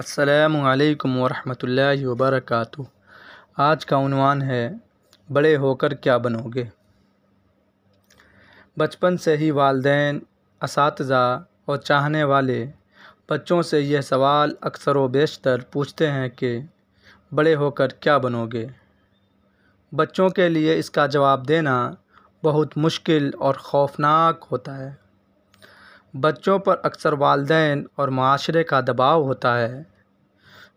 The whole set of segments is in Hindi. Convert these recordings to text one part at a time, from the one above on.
असलकम वरहमल वबरक आज का उनवान है बड़े होकर क्या बनोगे बचपन से ही वालदेन इस और चाहने वाले बच्चों से यह सवाल अक्सर व बेशतर पूछते हैं कि बड़े होकर क्या बनोगे बच्चों के लिए इसका जवाब देना बहुत मुश्किल और ख़ौफनाक होता है बच्चों पर अक्सर वालदे और माशरे का दबाव होता है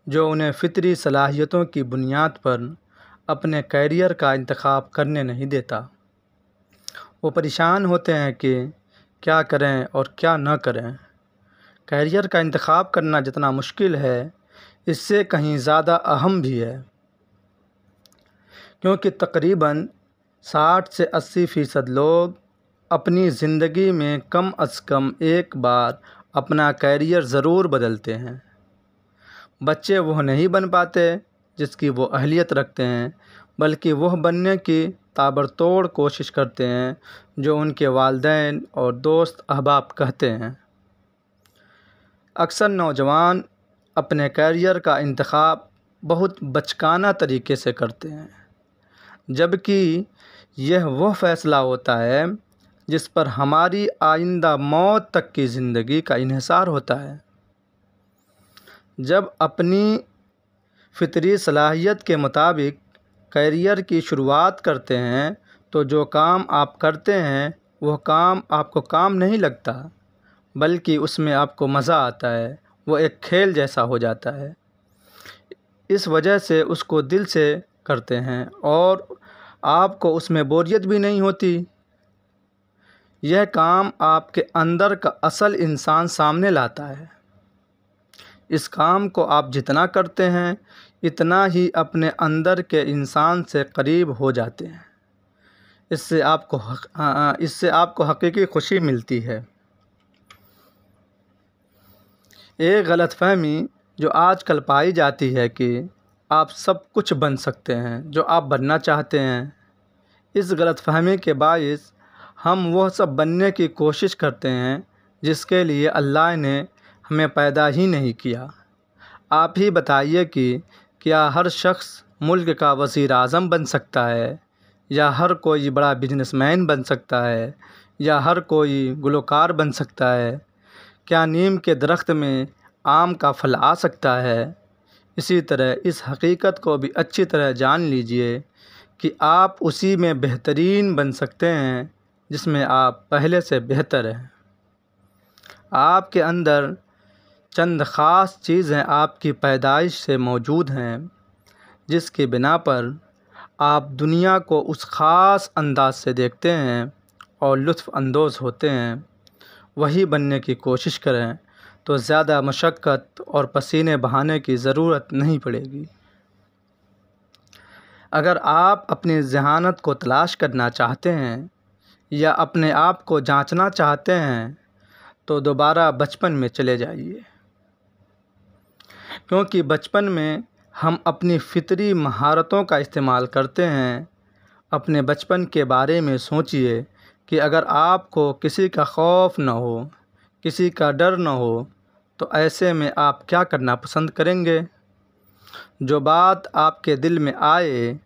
जो उन्हें फ़ितरी सलाहियतों की बुनियाद पर अपने कैरियर का इंतख़ाब करने नहीं देता वो परेशान होते हैं कि क्या करें और क्या न करें कैरियर का इंतख़ाब करना जितना मुश्किल है इससे कहीं ज़्यादा अहम भी है क्योंकि तकरीबन साठ से अस्सी फ़ीसद लोग अपनी ज़िंदगी में कम अज़ कम एक बार अपना कैरियर ज़रूर बदलते हैं बच्चे वह नहीं बन पाते जिसकी वो अहलियत रखते हैं बल्कि वह बनने की ताबड़तोड़ कोशिश करते हैं जो उनके वालदेन और दोस्त अहबाब कहते हैं अक्सर नौजवान अपने कैरियर का इंतख़ाब बहुत बचकाना तरीके से करते हैं जबकि यह वह फ़ैसला होता है जिस पर हमारी आइंदा मौत तक की ज़िंदगी का इहसार होता है जब अपनी फ़ितरी सलाहियत के मुताबिक करियर की शुरुआत करते हैं तो जो काम आप करते हैं वह काम आपको काम नहीं लगता बल्कि उसमें आपको मज़ा आता है वह एक खेल जैसा हो जाता है इस वजह से उसको दिल से करते हैं और आपको उसमें बोरियत भी नहीं होती यह काम आपके अंदर का असल इंसान सामने लाता है इस काम को आप जितना करते हैं इतना ही अपने अंदर के इंसान से करीब हो जाते हैं इससे आपको इससे आपको हकीकी खुशी मिलती है एक गलत फहमी जो आजकल पाई जाती है कि आप सब कुछ बन सकते हैं जो आप बनना चाहते हैं इस गलत फ़हमी के बायस हम वह सब बनने की कोशिश करते हैं जिसके लिए अल्लाह ने हमें पैदा ही नहीं किया आप ही बताइए कि क्या हर शख़्स मुल्क का वज़ी अज़म बन सकता है या हर कोई बड़ा बिजनेसमैन बन सकता है या हर कोई गुलकार बन सकता है क्या नीम के दरख्त में आम का फल आ सकता है इसी तरह इस हकीकत को भी अच्छी तरह जान लीजिए कि आप उसी में बेहतरीन बन सकते हैं जिसमें आप पहले से बेहतर हैं आपके अंदर चंद ख़ास चीज़ें आपकी पैदाइश से मौजूद हैं जिसकी बिना पर आप दुनिया को उस ख़ास अंदाज से देखते हैं और लुत्फ़ानंदोज़ होते हैं वही बनने की कोशिश करें तो ज़्यादा मशक्क़त और पसीने बहाने की ज़रूरत नहीं पड़ेगी अगर आप अपनी जहानत को तलाश करना चाहते हैं या अपने आप को जाँचना चाहते हैं तो दोबारा बचपन में चले जाइए क्योंकि बचपन में हम अपनी फ़ितरी महारतों का इस्तेमाल करते हैं अपने बचपन के बारे में सोचिए कि अगर आपको किसी का खौफ न हो किसी का डर न हो तो ऐसे में आप क्या करना पसंद करेंगे जो बात आपके दिल में आए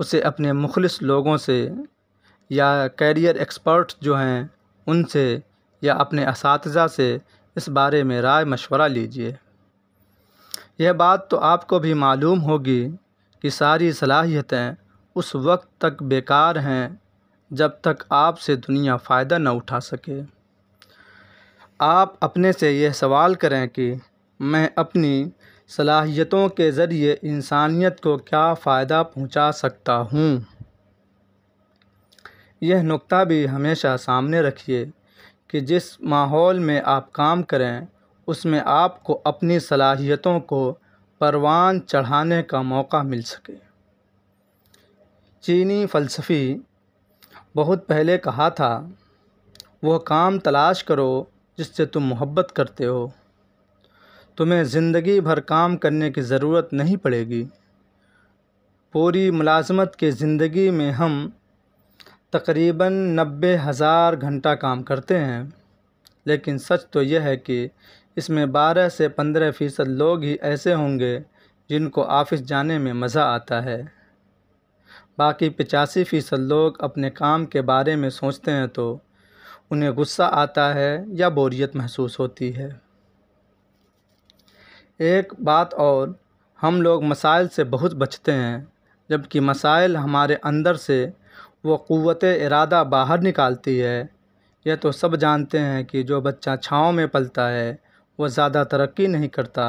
उसे अपने मुखलिस लोगों से या कैरियर एक्सपर्ट जो हैं उनसे या अपने इस से इस बारे में राय मशवरा लीजिए यह बात तो आपको भी मालूम होगी कि सारी सलाहियतें उस वक्त तक बेकार हैं जब तक आपसे दुनिया फ़ायदा न उठा सके आप अपने से यह सवाल करें कि मैं अपनी सलाहियतों के ज़रिए इंसानियत को क्या फ़ायदा पहुंचा सकता हूं यह नुक्ता भी हमेशा सामने रखिए कि जिस माहौल में आप काम करें उसमें आपको अपनी सलाहियतों को परवान चढ़ाने का मौका मिल सके चीनी फ़लसफ़ी बहुत पहले कहा था वह काम तलाश करो जिससे तुम मोहब्बत करते हो तुम्हें ज़िंदगी भर काम करने की ज़रूरत नहीं पड़ेगी पूरी मुलाजमत के ज़िंदगी में हम तकरीबन नब्बे हज़ार घंटा काम करते हैं लेकिन सच तो यह है कि इसमें बारह से पंद्रह फ़ीसद लोग ही ऐसे होंगे जिनको ऑफिस जाने में मज़ा आता है बाकी पचासी फ़ीसद लोग अपने काम के बारे में सोचते हैं तो उन्हें गुस्सा आता है या बोरियत महसूस होती है एक बात और हम लोग मसाइल से बहुत बचते हैं जबकि मसाइल हमारे अंदर से वो क़वत इरादा बाहर निकालती है यह तो सब जानते हैं कि जो बच्चा छाँव में पलता है वह ज़्यादा तरक्की नहीं करता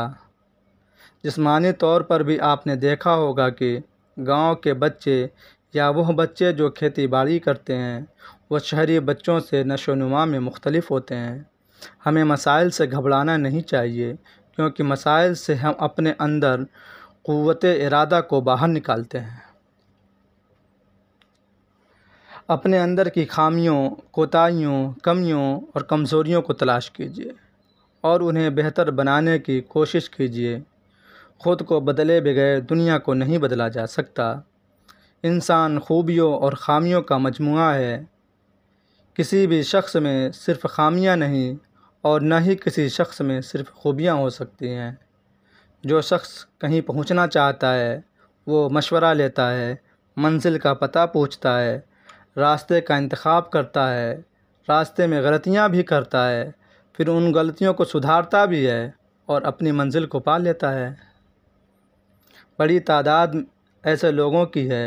जिसमानी तौर पर भी आपने देखा होगा कि गांव के बच्चे या वह बच्चे जो खेती बाड़ी करते हैं वह शहरी बच्चों से नशोनुमा में मुख्तलफ होते हैं हमें मसाइल से घबराना नहीं चाहिए क्योंकि मसाइल से हम अपने अंदर क़वत इरादा को बाहर निकालते हैं अपने अंदर की खामियों कोताहियों कमियों और कमज़ोरियों को तलाश कीजिए और उन्हें बेहतर बनाने की कोशिश कीजिए ख़ुद को बदले बगैर दुनिया को नहीं बदला जा सकता इंसान खूबियों और खामियों का मजमू है किसी भी शख्स में सिर्फ खामियां नहीं और न ही किसी शख्स में सिर्फ खूबियां हो सकती हैं जो शख्स कहीं पहुंचना चाहता है वो मशवरा लेता है मंजिल का पता पूछता है रास्ते का इंतखब करता है रास्ते में ग़लतियाँ भी करता है फिर उन ग़लतियों को सुधारता भी है और अपनी मंज़िल को पा लेता है बड़ी तादाद ऐसे लोगों की है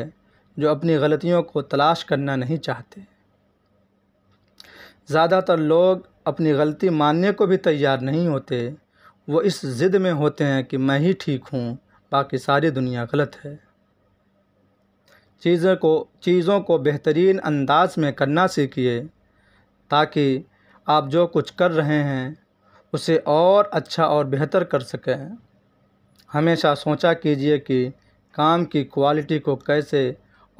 जो अपनी ग़लतियों को तलाश करना नहीं चाहते ज़्यादातर लोग अपनी गलती मानने को भी तैयार नहीं होते वो इस ज़िद में होते हैं कि मैं ही ठीक हूँ बाकी सारी दुनिया गलत है चीज़ों को चीज़ों को बेहतरीन अंदाज में करना सीखिए ताकि आप जो कुछ कर रहे हैं उसे और अच्छा और बेहतर कर सकें हमेशा सोचा कीजिए कि काम की क्वालिटी को कैसे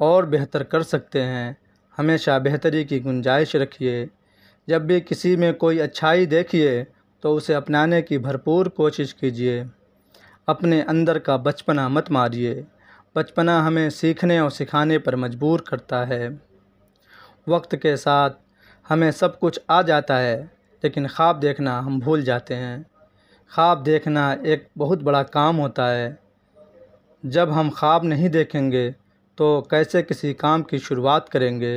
और बेहतर कर सकते हैं हमेशा बेहतरी की गुंजाइश रखिए जब भी किसी में कोई अच्छाई देखिए तो उसे अपनाने की भरपूर कोशिश कीजिए अपने अंदर का बचपना मत मारिए बचपना हमें सीखने और सिखाने पर मजबूर करता है वक्त के साथ हमें सब कुछ आ जाता है लेकिन ख्वाब देखना हम भूल जाते हैं ख्वाब देखना एक बहुत बड़ा काम होता है जब हम ख्वाब नहीं देखेंगे तो कैसे किसी काम की शुरुआत करेंगे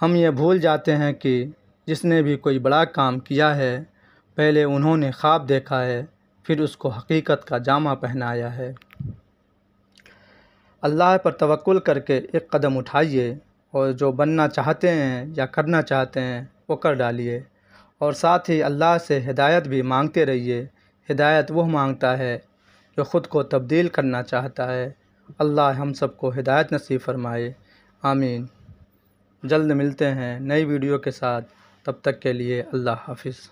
हम ये भूल जाते हैं कि जिसने भी कोई बड़ा काम किया है पहले उन्होंने ख्वाब देखा है फिर उसको हकीकत का जामा पहनाया है अल्लाह पर तवक्ल करके एक कदम उठाइए और जो बनना चाहते हैं या करना चाहते हैं वो कर डालिए और साथ ही अल्लाह से हिदायत भी मांगते रहिए हिदायत वह मांगता है जो ख़ुद को तब्दील करना चाहता है अल्लाह हम सबको हिदायत नसीब फरमाए आमीन जल्द मिलते हैं नई वीडियो के साथ तब तक के लिए अल्लाह हाफिज़